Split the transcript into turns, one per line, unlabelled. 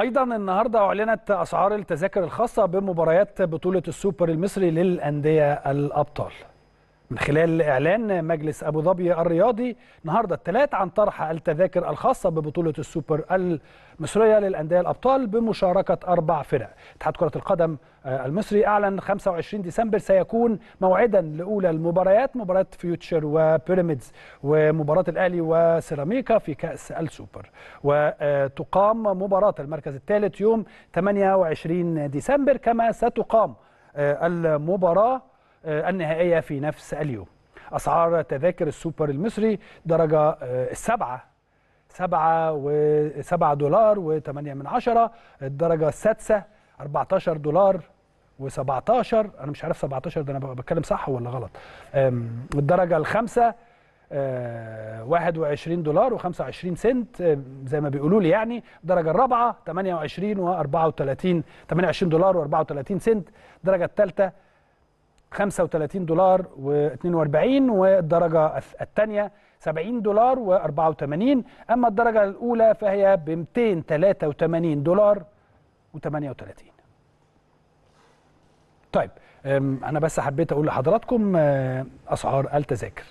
ايضا النهارده اعلنت اسعار التذاكر الخاصه بمباريات بطوله السوبر المصري للانديه الابطال من خلال إعلان مجلس أبو ظبي الرياضي النهاردة الثلاث عن طرح التذاكر الخاصة ببطولة السوبر المصرية للأندية الأبطال بمشاركة أربع فرق اتحاد كرة القدم آه، المصري أعلن 25 ديسمبر سيكون موعدا لأولى المباريات مباراة فيوتشر وبيراميدز ومباراة الأهلي وسيراميكا في كأس السوبر وتقام مباراة المركز الثالث يوم 28 ديسمبر كما ستقام آه، المباراه آه، النهائية في نفس اليوم أسعار تذاكر السوبر المصري درجة آه، السبعة سبعة وسبعة دولار وثمانية من عشرة الدرجة السادسة 14 دولار و17 أنا مش عارف 17 ده أنا بتكلم صح ولا غلط الدرجة الخامسة 21 آه، دولار و25 سنت زي ما بيقولوا لي يعني الدرجه الرابعه 28 و34 28 دولار و34 سنت الدرجه الثالثه 35 دولار و42 والدرجة الثانية 70 دولار و84 أما الدرجة الأولى فهي ب 283 دولار و38 طيب أنا بس حبيت أقول لحضراتكم آه، أسعار التذاكر